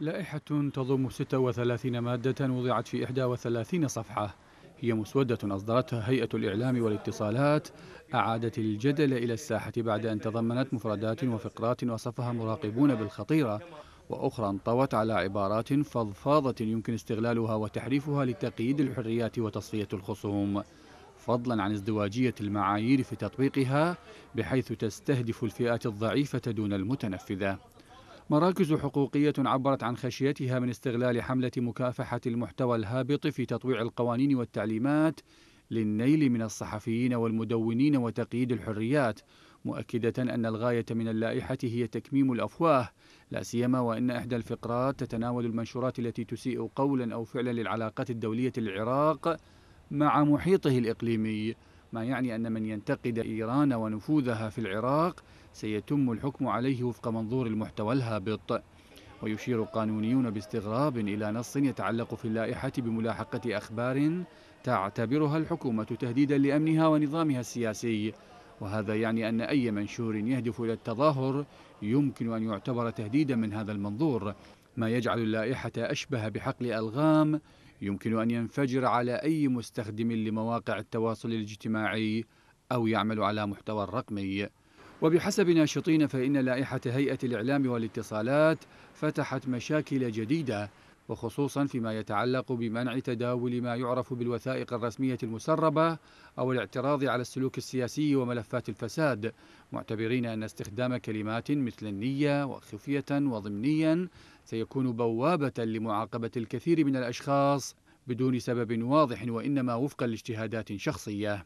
لائحة تضم 36 مادة وضعت في 31 صفحة هي مسودة أصدرتها هيئة الإعلام والاتصالات أعادت الجدل إلى الساحة بعد أن تضمنت مفردات وفقرات وصفها مراقبون بالخطيرة وأخرى انطوت على عبارات فضفاضة يمكن استغلالها وتحريفها لتقييد الحريات وتصفية الخصوم فضلا عن ازدواجية المعايير في تطبيقها بحيث تستهدف الفئات الضعيفة دون المتنفذة مراكز حقوقية عبرت عن خشيتها من استغلال حملة مكافحة المحتوى الهابط في تطويع القوانين والتعليمات للنيل من الصحفيين والمدونين وتقييد الحريات مؤكدة أن الغاية من اللائحة هي تكميم الأفواه لا سيما وأن إحدى الفقرات تتناول المنشورات التي تسيء قولا أو فعلا للعلاقات الدولية للعراق مع محيطه الإقليمي ما يعني أن من ينتقد إيران ونفوذها في العراق سيتم الحكم عليه وفق منظور المحتوى الهابط ويشير قانونيون باستغراب إلى نص يتعلق في اللائحة بملاحقة أخبار تعتبرها الحكومة تهديدا لأمنها ونظامها السياسي وهذا يعني أن أي منشور يهدف إلى التظاهر يمكن أن يعتبر تهديدا من هذا المنظور ما يجعل اللائحة أشبه بحقل ألغام يمكن أن ينفجر على أي مستخدم لمواقع التواصل الاجتماعي أو يعمل على محتوى رقمي وبحسب ناشطين فإن لائحة هيئة الإعلام والاتصالات فتحت مشاكل جديدة وخصوصا فيما يتعلق بمنع تداول ما يعرف بالوثائق الرسمية المسربة أو الاعتراض على السلوك السياسي وملفات الفساد معتبرين أن استخدام كلمات مثل النية وخفية وضمنيا سيكون بوابة لمعاقبة الكثير من الأشخاص بدون سبب واضح وإنما وفقا لاجتهادات شخصية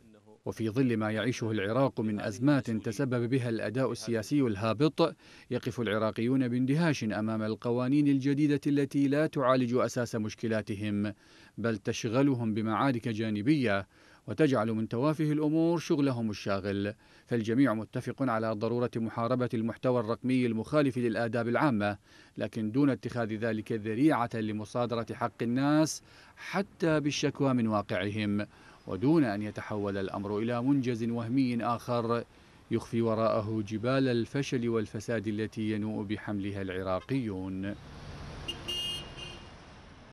وفي ظل ما يعيشه العراق من أزمات تسبب بها الأداء السياسي الهابط يقف العراقيون باندهاش أمام القوانين الجديدة التي لا تعالج أساس مشكلاتهم بل تشغلهم بمعارك جانبية وتجعل من توافه الأمور شغلهم الشاغل فالجميع متفق على ضرورة محاربة المحتوى الرقمي المخالف للآداب العامة لكن دون اتخاذ ذلك ذريعة لمصادرة حق الناس حتى بالشكوى من واقعهم ودون أن يتحول الأمر إلى منجز وهمي آخر يخفي وراءه جبال الفشل والفساد التي ينوء بحملها العراقيون